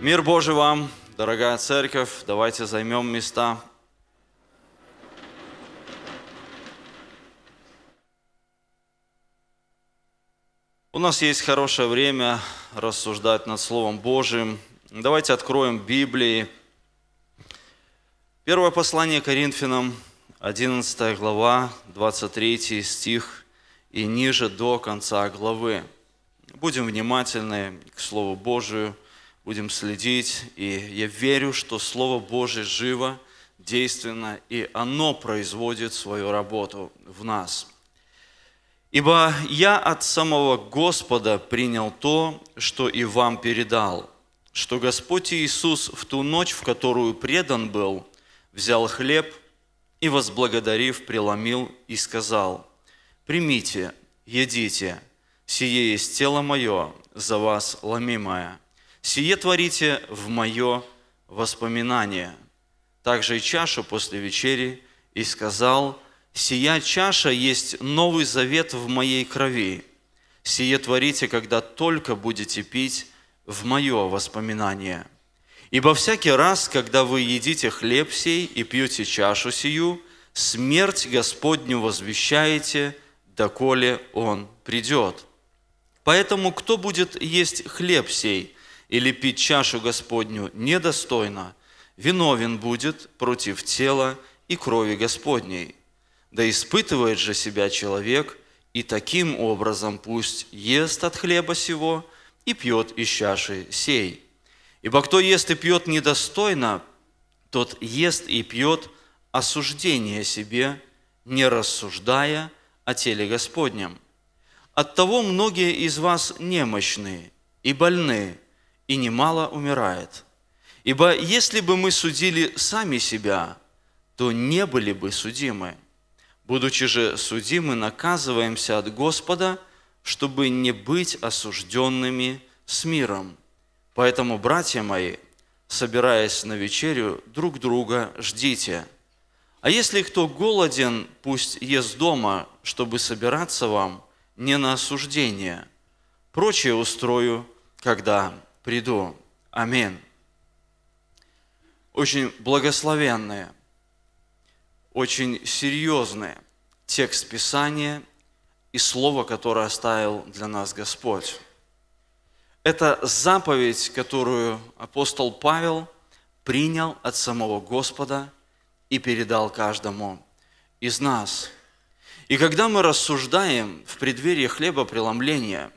Мир Божий вам, дорогая церковь, давайте займем места. У нас есть хорошее время рассуждать над Словом Божьим. Давайте откроем Библии. Первое послание Коринфянам, 11 глава, 23 стих и ниже до конца главы. Будем внимательны к Слову Божию – будем следить. И я верю, что Слово Божье живо, действенно, и оно производит свою работу в нас. Ибо я от самого Господа принял то, что и вам передал, что Господь Иисус в ту ночь, в которую предан был, взял хлеб и, возблагодарив, преломил и сказал, «Примите, едите, сие есть тело мое, за вас ломимое» Сие творите в мое воспоминание. Также и чашу после вечери, и сказал, «Сия чаша есть новый завет в моей крови. Сие творите, когда только будете пить в мое воспоминание. Ибо всякий раз, когда вы едите хлеб сей и пьете чашу сию, смерть Господню возвещаете, доколе Он придет. Поэтому кто будет есть хлеб сей – или пить чашу Господню недостойно, виновен будет против тела и крови Господней. Да испытывает же себя человек, и таким образом пусть ест от хлеба сего и пьет из чаши сей. Ибо кто ест и пьет недостойно, тот ест и пьет осуждение себе, не рассуждая о теле Господнем. Оттого многие из вас немощные и больные – и немало умирает. Ибо если бы мы судили сами себя, то не были бы судимы. Будучи же судимы, наказываемся от Господа, чтобы не быть осужденными с миром. Поэтому, братья мои, собираясь на вечерю, друг друга ждите. А если кто голоден, пусть ест дома, чтобы собираться вам не на осуждение. Прочее устрою, когда приду. Аминь. Очень благословенные, очень серьезные текст Писания и слово, которое оставил для нас Господь. Это заповедь, которую апостол Павел принял от самого Господа и передал каждому из нас. И когда мы рассуждаем в преддверии хлеба преломления,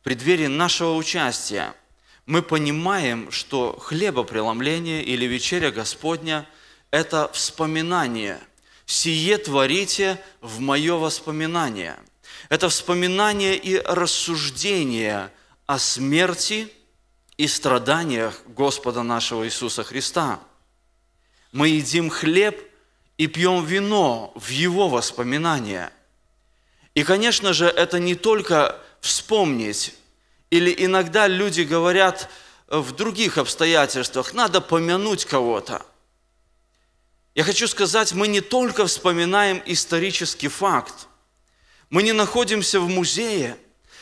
в преддверии нашего участия – мы понимаем, что хлебопреломление или вечеря Господня – это вспоминание. «Сие творите в мое воспоминание». Это вспоминание и рассуждение о смерти и страданиях Господа нашего Иисуса Христа. Мы едим хлеб и пьем вино в Его воспоминания. И, конечно же, это не только вспомнить или иногда люди говорят э, в других обстоятельствах, надо помянуть кого-то. Я хочу сказать, мы не только вспоминаем исторический факт, мы не находимся в музее,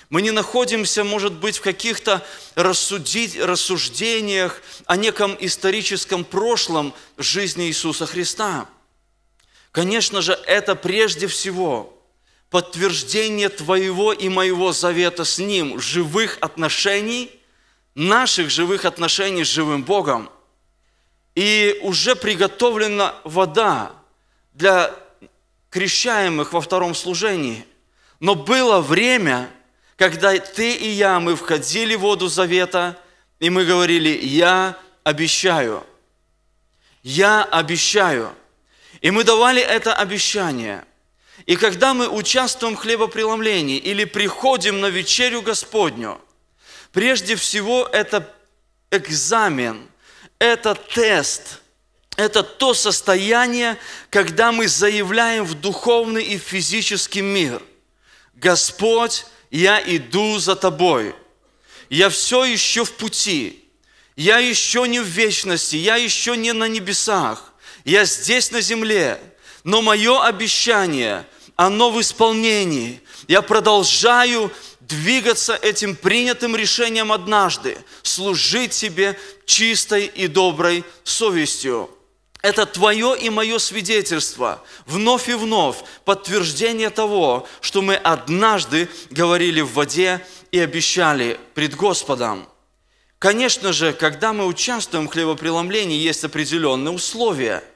мы не находимся, может быть, в каких-то рассуждениях о неком историческом прошлом жизни Иисуса Христа. Конечно же, это прежде всего – подтверждение Твоего и моего завета с Ним, живых отношений, наших живых отношений с живым Богом. И уже приготовлена вода для крещаемых во втором служении. Но было время, когда ты и я, мы входили в воду завета, и мы говорили, я обещаю, я обещаю. И мы давали это обещание – и когда мы участвуем в хлебопреломлении или приходим на вечерю Господню, прежде всего это экзамен, это тест, это то состояние, когда мы заявляем в духовный и физический мир. Господь, я иду за тобой. Я все еще в пути. Я еще не в вечности. Я еще не на небесах. Я здесь на земле но мое обещание, оно в исполнении. Я продолжаю двигаться этим принятым решением однажды, служить тебе чистой и доброй совестью. Это твое и мое свидетельство, вновь и вновь подтверждение того, что мы однажды говорили в воде и обещали пред Господом. Конечно же, когда мы участвуем в хлебопреломлении, есть определенные условия –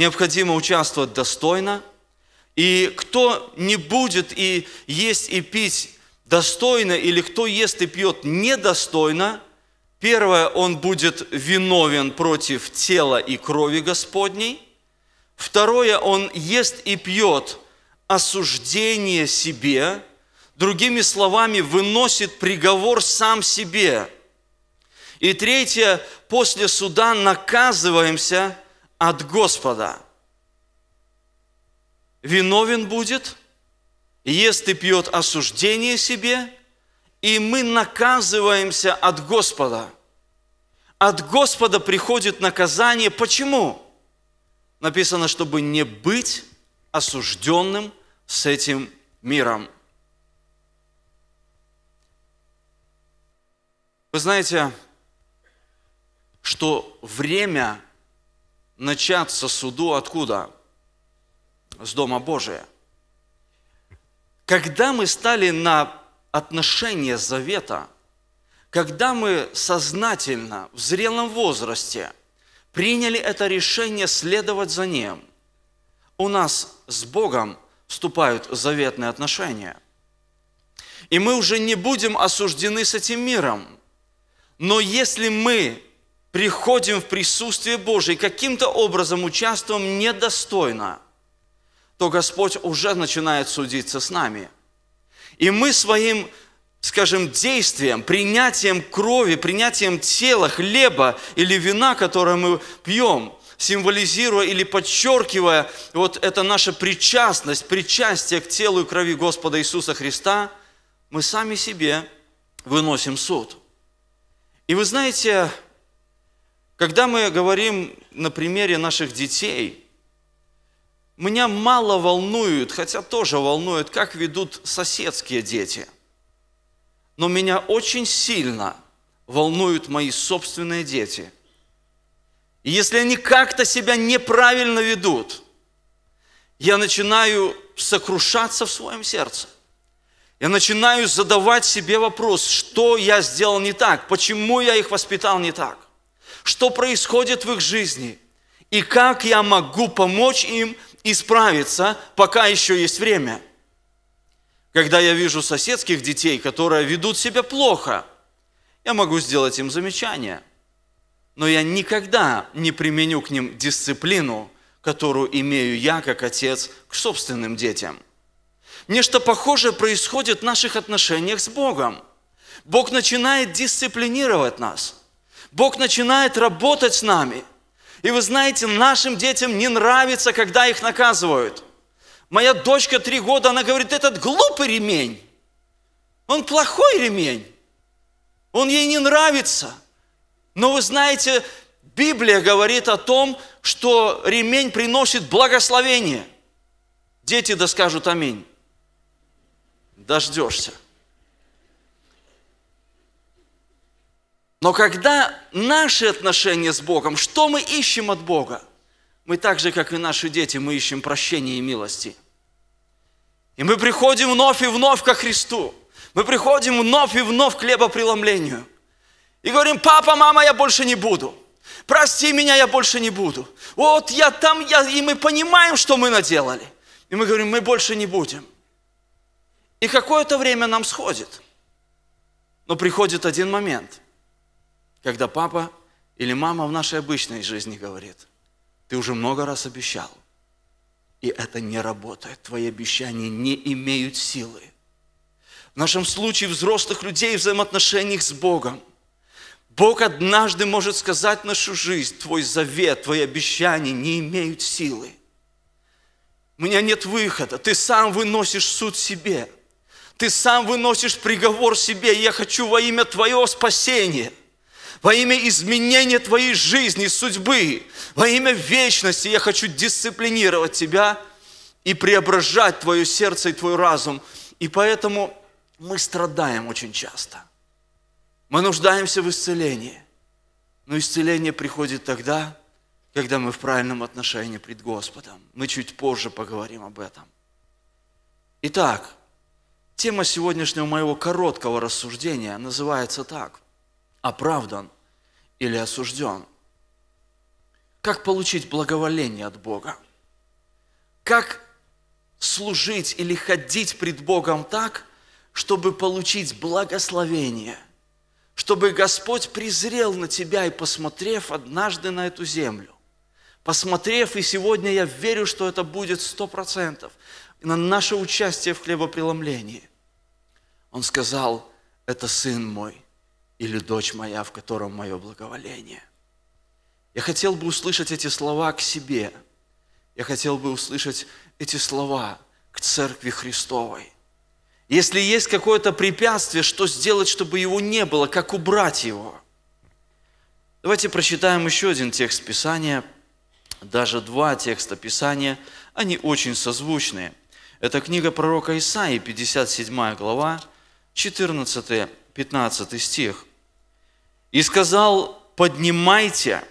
необходимо участвовать достойно. И кто не будет и есть и пить достойно, или кто ест и пьет недостойно, первое, он будет виновен против тела и крови Господней. Второе, он ест и пьет осуждение себе, другими словами, выносит приговор сам себе. И третье, после суда наказываемся – от Господа. Виновен будет, ест и пьет осуждение себе, и мы наказываемся от Господа. От Господа приходит наказание. Почему? Написано, чтобы не быть осужденным с этим миром. Вы знаете, что время начаться суду откуда? С Дома Божия. Когда мы стали на отношения завета, когда мы сознательно, в зрелом возрасте, приняли это решение следовать за Ним, у нас с Богом вступают заветные отношения. И мы уже не будем осуждены с этим миром. Но если мы приходим в присутствие Божие, каким-то образом участвуем недостойно, то Господь уже начинает судиться с нами. И мы своим, скажем, действием, принятием крови, принятием тела, хлеба или вина, которое мы пьем, символизируя или подчеркивая вот это наша причастность, причастие к телу и крови Господа Иисуса Христа, мы сами себе выносим суд. И вы знаете, когда мы говорим на примере наших детей, меня мало волнует, хотя тоже волнует, как ведут соседские дети. Но меня очень сильно волнуют мои собственные дети. И если они как-то себя неправильно ведут, я начинаю сокрушаться в своем сердце. Я начинаю задавать себе вопрос, что я сделал не так, почему я их воспитал не так что происходит в их жизни и как я могу помочь им исправиться, пока еще есть время. Когда я вижу соседских детей, которые ведут себя плохо, я могу сделать им замечание, но я никогда не применю к ним дисциплину, которую имею я как отец к собственным детям. Нечто похожее происходит в наших отношениях с Богом. Бог начинает дисциплинировать нас – Бог начинает работать с нами. И вы знаете, нашим детям не нравится, когда их наказывают. Моя дочка три года, она говорит, этот глупый ремень. Он плохой ремень. Он ей не нравится. Но вы знаете, Библия говорит о том, что ремень приносит благословение. Дети да скажут аминь. Дождешься. Но когда наши отношения с Богом, что мы ищем от Бога? Мы так же, как и наши дети, мы ищем прощения и милости. И мы приходим вновь и вновь ко Христу. Мы приходим вновь и вновь к хлебопреломлению. И говорим, папа, мама, я больше не буду. Прости меня, я больше не буду. Вот я там, я... и мы понимаем, что мы наделали. И мы говорим, мы больше не будем. И какое-то время нам сходит. Но приходит один момент – когда папа или мама в нашей обычной жизни говорит, ты уже много раз обещал, и это не работает, твои обещания не имеют силы. В нашем случае взрослых людей в взаимоотношениях с Богом. Бог однажды может сказать нашу жизнь, твой завет, твои обещания не имеют силы. У меня нет выхода, ты сам выносишь суд себе. Ты сам выносишь приговор себе, я хочу во имя Твоего спасения – во имя изменения твоей жизни, судьбы, во имя вечности я хочу дисциплинировать тебя и преображать твое сердце и твой разум. И поэтому мы страдаем очень часто. Мы нуждаемся в исцелении. Но исцеление приходит тогда, когда мы в правильном отношении пред Господом. Мы чуть позже поговорим об этом. Итак, тема сегодняшнего моего короткого рассуждения называется так – оправдан или осужден? Как получить благоволение от Бога? Как служить или ходить пред Богом так, чтобы получить благословение, чтобы Господь презрел на тебя и посмотрев однажды на эту землю, посмотрев, и сегодня я верю, что это будет сто процентов, на наше участие в хлебопреломлении. Он сказал, это сын мой – или дочь моя, в котором мое благоволение. Я хотел бы услышать эти слова к себе. Я хотел бы услышать эти слова к Церкви Христовой. Если есть какое-то препятствие, что сделать, чтобы его не было, как убрать его? Давайте прочитаем еще один текст Писания, даже два текста Писания, они очень созвучные. Это книга пророка Исаии, 57 глава, 14-15 стих и сказал, поднимайте,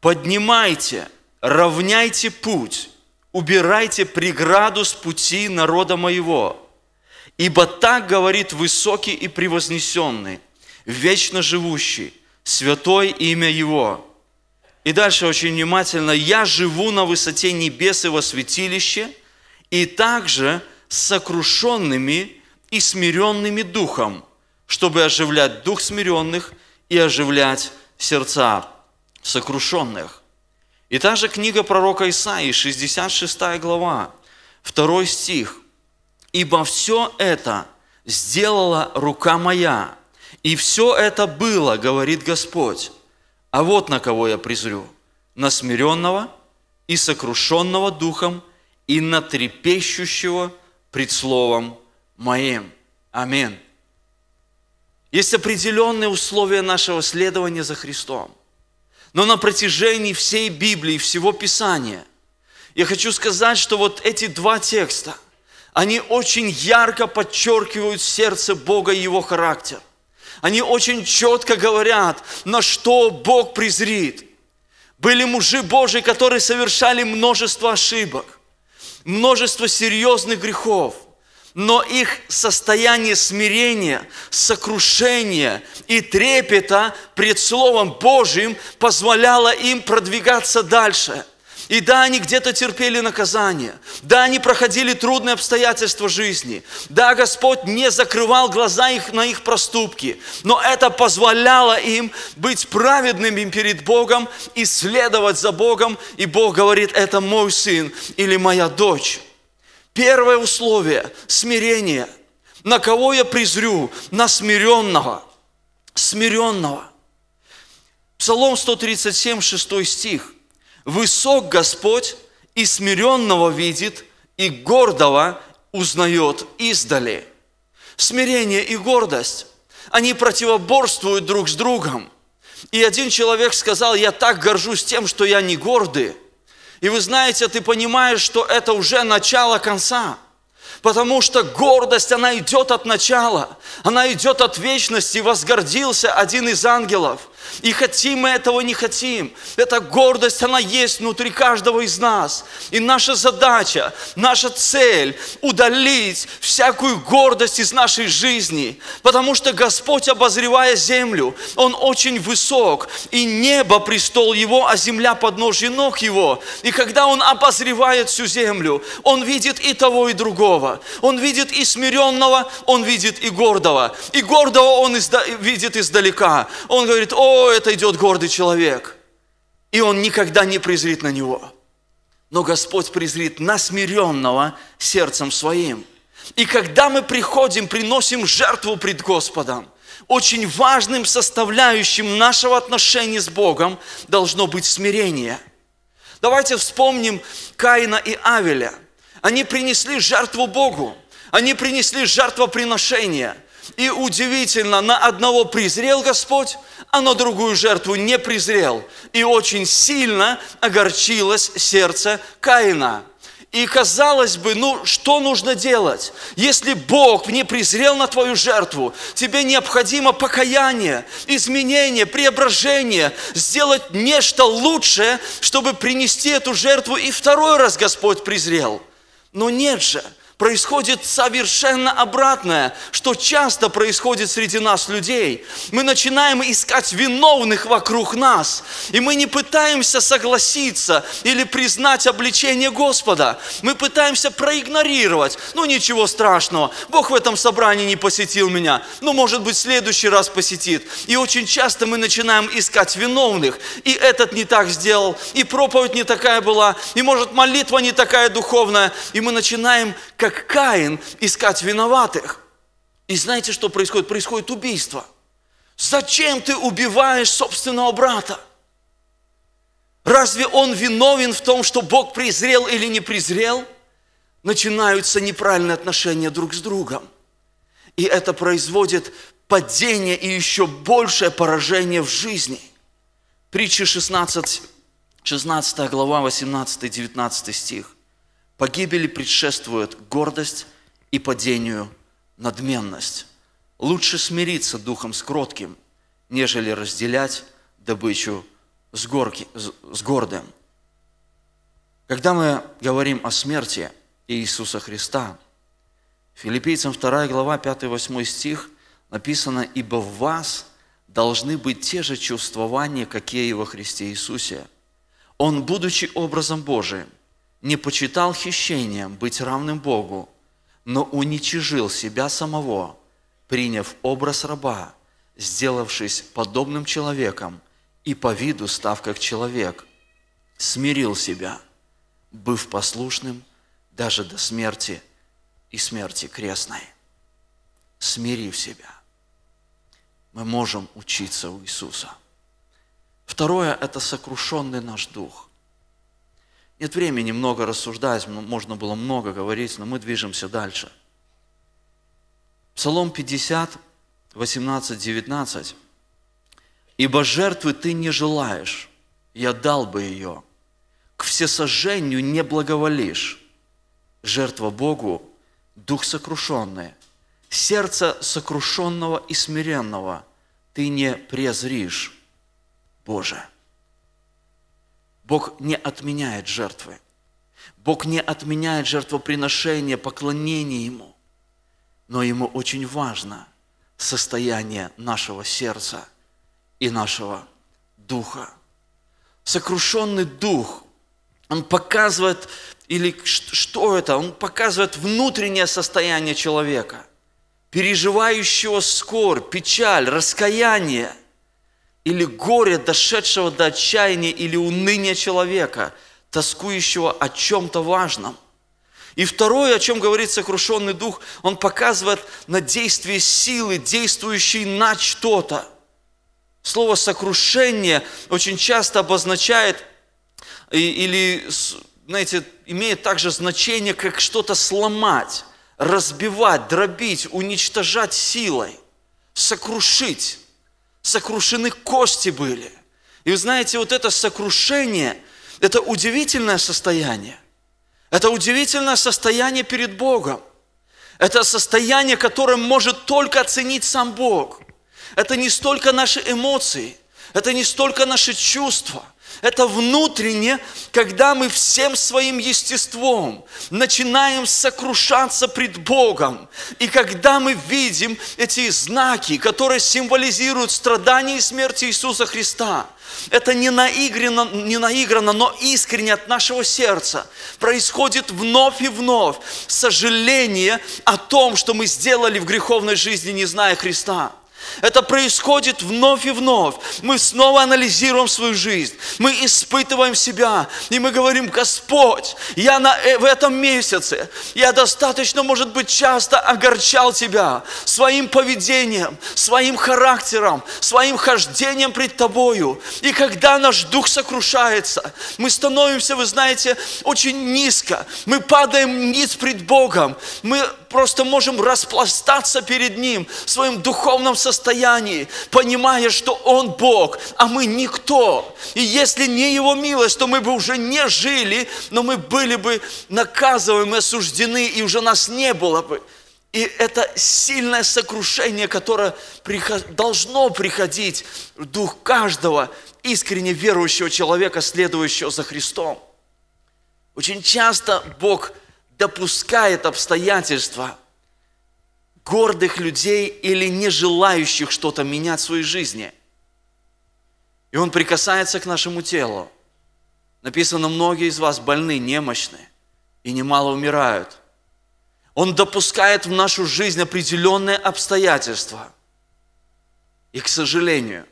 поднимайте, равняйте путь, убирайте преграду с пути народа моего. Ибо так говорит высокий и превознесенный, вечно живущий, святое имя Его. И дальше очень внимательно. «Я живу на высоте небес и во святилище, и также с сокрушенными и смиренными духом, чтобы оживлять дух смиренных и оживлять сердца сокрушенных. И та же книга пророка Исаии, 66 глава, 2 стих. «Ибо все это сделала рука моя, и все это было, говорит Господь. А вот на кого я презрю, на смиренного и сокрушенного духом, и на трепещущего пред словом моим. Аминь. Есть определенные условия нашего следования за Христом. Но на протяжении всей Библии, всего Писания, я хочу сказать, что вот эти два текста, они очень ярко подчеркивают сердце Бога и его характер. Они очень четко говорят, на что Бог презрит. Были мужи Божии, которые совершали множество ошибок, множество серьезных грехов – но их состояние смирения, сокрушения и трепета пред Словом Божьим позволяло им продвигаться дальше. И да, они где-то терпели наказание, да, они проходили трудные обстоятельства жизни, да, Господь не закрывал глаза их на их проступки, но это позволяло им быть праведными перед Богом и следовать за Богом, и Бог говорит, это мой сын или моя дочь. Первое условие – смирение. На кого я презрю? На смиренного. Смиренного. Псалом 137, 6 стих. «Высок Господь и смиренного видит, и гордого узнает издали». Смирение и гордость, они противоборствуют друг с другом. И один человек сказал, я так горжусь тем, что я не гордый, и вы знаете, ты понимаешь, что это уже начало конца. Потому что гордость, она идет от начала, она идет от вечности. Возгордился один из ангелов. И хотим мы этого, не хотим. Эта гордость, она есть внутри каждого из нас. И наша задача, наша цель – удалить всякую гордость из нашей жизни. Потому что Господь, обозревая землю, Он очень высок. И небо – престол Его, а земля – подножье ног Его. И когда Он обозревает всю землю, Он видит и того, и другого. Он видит и смиренного, Он видит и гордого. И гордого Он изда- видит издалека. Он говорит, о, о, это идет гордый человек. И он никогда не презрит на него. Но Господь презрит на смиренного сердцем своим. И когда мы приходим, приносим жертву пред Господом, очень важным составляющим нашего отношения с Богом должно быть смирение. Давайте вспомним Каина и Авеля. Они принесли жертву Богу, они принесли жертвоприношение – и удивительно, на одного призрел Господь, а на другую жертву не призрел. И очень сильно огорчилось сердце Каина. И казалось бы, ну что нужно делать? Если Бог не презрел на твою жертву, тебе необходимо покаяние, изменение, преображение, сделать нечто лучшее, чтобы принести эту жертву, и второй раз Господь презрел. Но нет же, происходит совершенно обратное, что часто происходит среди нас людей. Мы начинаем искать виновных вокруг нас, и мы не пытаемся согласиться или признать обличение Господа. Мы пытаемся проигнорировать. Ну ничего страшного, Бог в этом собрании не посетил меня, ну может быть в следующий раз посетит. И очень часто мы начинаем искать виновных. И этот не так сделал, и проповедь не такая была, и может молитва не такая духовная. И мы начинаем как Каин, искать виноватых. И знаете, что происходит? Происходит убийство. Зачем ты убиваешь собственного брата? Разве он виновен в том, что Бог презрел или не презрел? Начинаются неправильные отношения друг с другом. И это производит падение и еще большее поражение в жизни. Притча 16, 16 глава, 18-19 стих. Погибели предшествует гордость и падению надменность. Лучше смириться духом с нежели разделять добычу с, горки, с гордым. Когда мы говорим о смерти Иисуса Христа, филиппийцам 2 глава 5-8 стих написано «Ибо в вас должны быть те же чувствования, какие и во Христе Иисусе. Он, будучи образом Божиим, не почитал хищением быть равным Богу, но уничижил себя самого, приняв образ раба, сделавшись подобным человеком и по виду став как человек, смирил себя, быв послушным даже до смерти и смерти крестной. Смирив себя, мы можем учиться у Иисуса. Второе – это сокрушенный наш дух – нет времени много рассуждать, можно было много говорить, но мы движемся дальше. Псалом 50, 18, 19. «Ибо жертвы ты не желаешь, я дал бы ее. К всесожжению не благоволишь. Жертва Богу – дух сокрушенный, сердце сокрушенного и смиренного ты не презришь, Боже». Бог не отменяет жертвы. Бог не отменяет жертвоприношение, поклонение Ему. Но Ему очень важно состояние нашего сердца и нашего духа. Сокрушенный дух, он показывает, или что это? Он показывает внутреннее состояние человека, переживающего скорбь, печаль, раскаяние – или горе, дошедшего до отчаяния или уныния человека, тоскующего о чем-то важном. И второе, о чем говорит сокрушенный дух, он показывает на действие силы, действующей на что-то. Слово «сокрушение» очень часто обозначает или, знаете, имеет также значение, как что-то сломать, разбивать, дробить, уничтожать силой, сокрушить сокрушены кости были. И вы знаете, вот это сокрушение, это удивительное состояние. Это удивительное состояние перед Богом. Это состояние, которое может только оценить сам Бог. Это не столько наши эмоции, это не столько наши чувства – это внутреннее, когда мы всем своим естеством начинаем сокрушаться пред Богом. И когда мы видим эти знаки, которые символизируют страдания и смерть Иисуса Христа, это не наиграно, не наиграно, но искренне от нашего сердца. Происходит вновь и вновь сожаление о том, что мы сделали в греховной жизни, не зная Христа. Это происходит вновь и вновь. Мы снова анализируем свою жизнь. Мы испытываем себя. И мы говорим, Господь, я на, э, в этом месяце, я достаточно, может быть, часто огорчал Тебя своим поведением, своим характером, своим хождением пред Тобою. И когда наш дух сокрушается, мы становимся, вы знаете, очень низко. Мы падаем низ пред Богом. Мы просто можем распластаться перед Ним в своем духовном состоянии, понимая, что Он Бог, а мы никто. И если не Его милость, то мы бы уже не жили, но мы были бы наказываемы, осуждены, и уже нас не было бы. И это сильное сокрушение, которое должно приходить в дух каждого искренне верующего человека, следующего за Христом. Очень часто Бог допускает обстоятельства гордых людей или не желающих что-то менять в своей жизни. И Он прикасается к нашему телу. Написано, многие из вас больны, немощны и немало умирают. Он допускает в нашу жизнь определенные обстоятельства. И, к сожалению,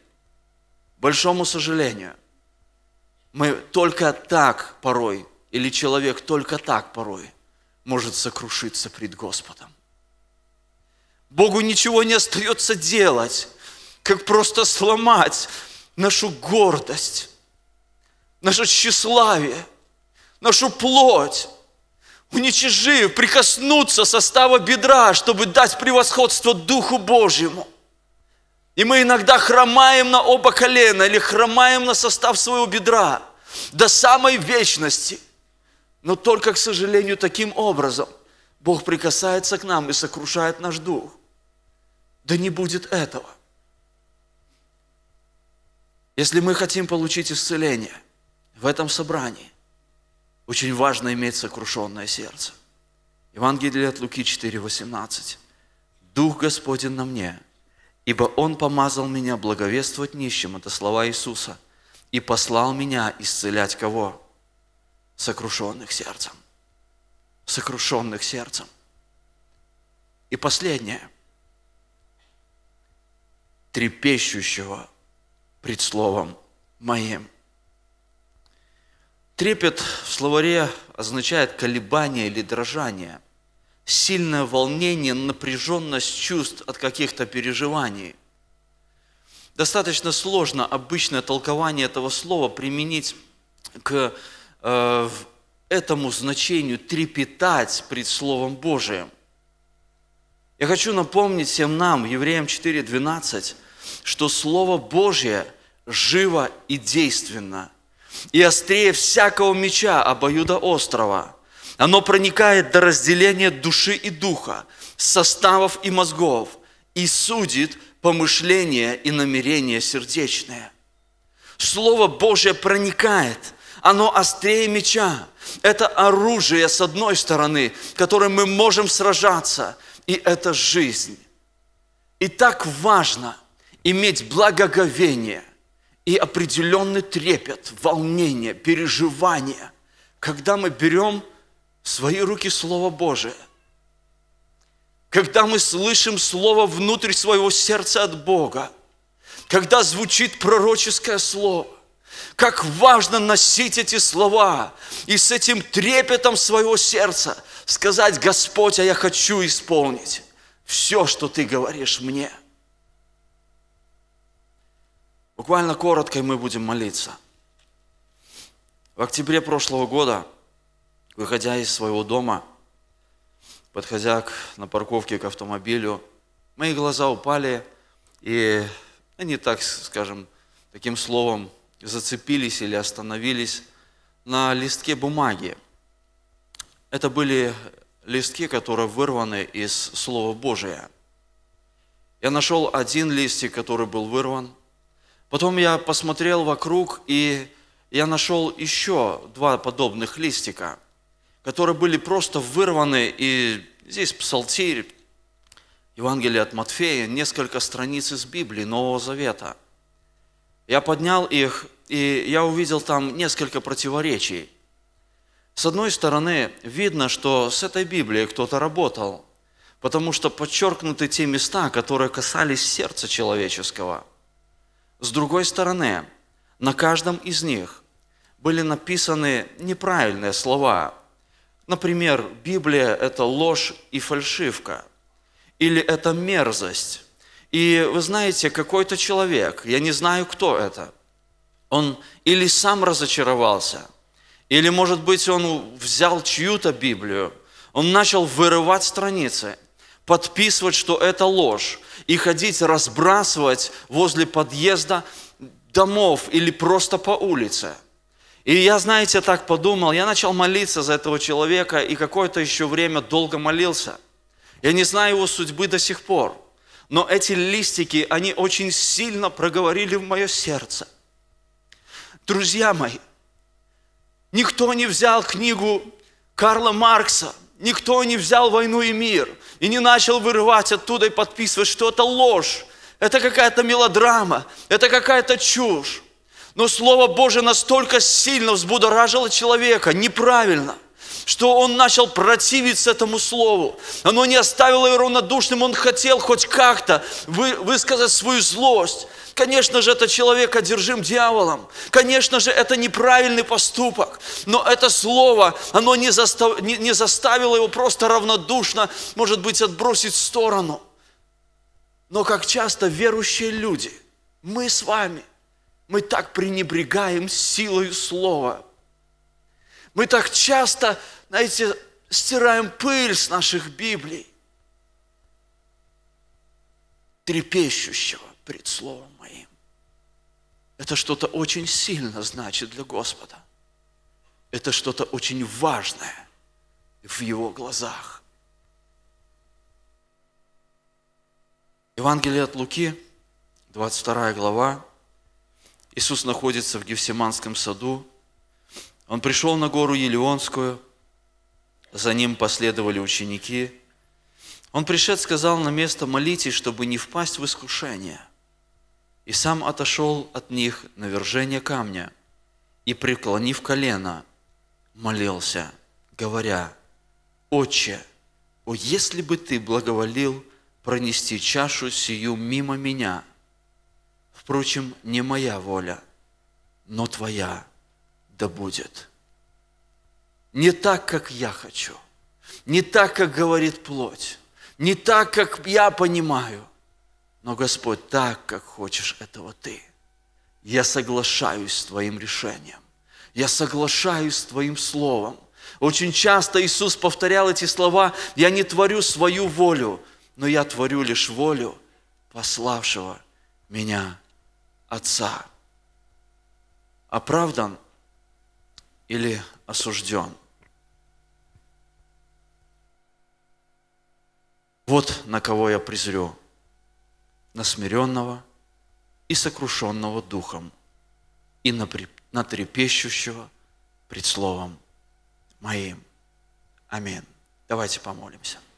большому сожалению, мы только так порой, или человек только так порой – может сокрушиться пред Господом. Богу ничего не остается делать, как просто сломать нашу гордость, наше тщеславие, нашу плоть, уничижив, прикоснуться состава бедра, чтобы дать превосходство Духу Божьему. И мы иногда хромаем на оба колена или хромаем на состав своего бедра до самой вечности – но только, к сожалению, таким образом Бог прикасается к нам и сокрушает наш дух. Да не будет этого. Если мы хотим получить исцеление в этом собрании, очень важно иметь сокрушенное сердце. Евангелие от Луки 4:18. «Дух Господень на мне, ибо Он помазал меня благовествовать нищим» – это слова Иисуса – «и послал меня исцелять кого? сокрушенных сердцем. Сокрушенных сердцем. И последнее. Трепещущего пред словом моим. Трепет в словаре означает колебание или дрожание, сильное волнение, напряженность чувств от каких-то переживаний. Достаточно сложно обычное толкование этого слова применить к Э, этому значению трепетать пред Словом Божиим. Я хочу напомнить всем нам, евреям 4.12, что Слово Божье живо и действенно, и острее всякого меча обоюда острова. Оно проникает до разделения души и духа, составов и мозгов, и судит помышления и намерения сердечные. Слово Божье проникает – оно острее меча. Это оружие, с одной стороны, которым мы можем сражаться, и это жизнь. И так важно иметь благоговение и определенный трепет, волнение, переживание, когда мы берем в свои руки Слово Божие, когда мы слышим Слово внутрь своего сердца от Бога, когда звучит пророческое Слово, как важно носить эти слова и с этим трепетом своего сердца сказать, Господь, а я хочу исполнить все, что Ты говоришь мне. Буквально коротко, мы будем молиться. В октябре прошлого года, выходя из своего дома, подходя к, на парковке к автомобилю, мои глаза упали, и они так, скажем, таким словом зацепились или остановились на листке бумаги. Это были листки, которые вырваны из Слова Божия. Я нашел один листик, который был вырван. Потом я посмотрел вокруг, и я нашел еще два подобных листика, которые были просто вырваны, и здесь псалтирь, Евангелие от Матфея, несколько страниц из Библии, Нового Завета – я поднял их, и я увидел там несколько противоречий. С одной стороны, видно, что с этой Библией кто-то работал, потому что подчеркнуты те места, которые касались сердца человеческого. С другой стороны, на каждом из них были написаны неправильные слова. Например, Библия – это ложь и фальшивка, или это мерзость, и вы знаете, какой-то человек, я не знаю, кто это, он или сам разочаровался, или, может быть, он взял чью-то Библию, он начал вырывать страницы, подписывать, что это ложь, и ходить разбрасывать возле подъезда домов или просто по улице. И я, знаете, так подумал, я начал молиться за этого человека и какое-то еще время долго молился. Я не знаю его судьбы до сих пор – но эти листики, они очень сильно проговорили в мое сердце. Друзья мои, никто не взял книгу Карла Маркса, никто не взял «Войну и мир» и не начал вырывать оттуда и подписывать, что это ложь, это какая-то мелодрама, это какая-то чушь. Но Слово Божие настолько сильно взбудоражило человека, неправильно – что он начал противиться этому слову. Оно не оставило его равнодушным, он хотел хоть как-то вы, высказать свою злость. Конечно же, это человек одержим дьяволом. Конечно же, это неправильный поступок. Но это слово, оно не, застав, не, не заставило его просто равнодушно, может быть, отбросить в сторону. Но как часто верующие люди, мы с вами, мы так пренебрегаем силой слова. Мы так часто знаете, стираем пыль с наших Библий, трепещущего пред Словом Моим. Это что-то очень сильно значит для Господа. Это что-то очень важное в Его глазах. Евангелие от Луки, 22 глава. Иисус находится в Гефсиманском саду. Он пришел на гору Елеонскую – за ним последовали ученики. Он, пришед, сказал на место, молитесь, чтобы не впасть в искушение. И сам отошел от них на вержение камня и, преклонив колено, молился, говоря, «Отче, о, если бы ты благоволил пронести чашу сию мимо меня! Впрочем, не моя воля, но твоя да будет» не так, как я хочу, не так, как говорит плоть, не так, как я понимаю, но, Господь, так, как хочешь этого Ты. Я соглашаюсь с Твоим решением. Я соглашаюсь с Твоим Словом. Очень часто Иисус повторял эти слова, «Я не творю свою волю, но я творю лишь волю пославшего меня Отца». Оправдан или осужден. Вот на кого я презрю, на смиренного и сокрушенного духом, и на, на трепещущего пред словом моим. Аминь. Давайте помолимся.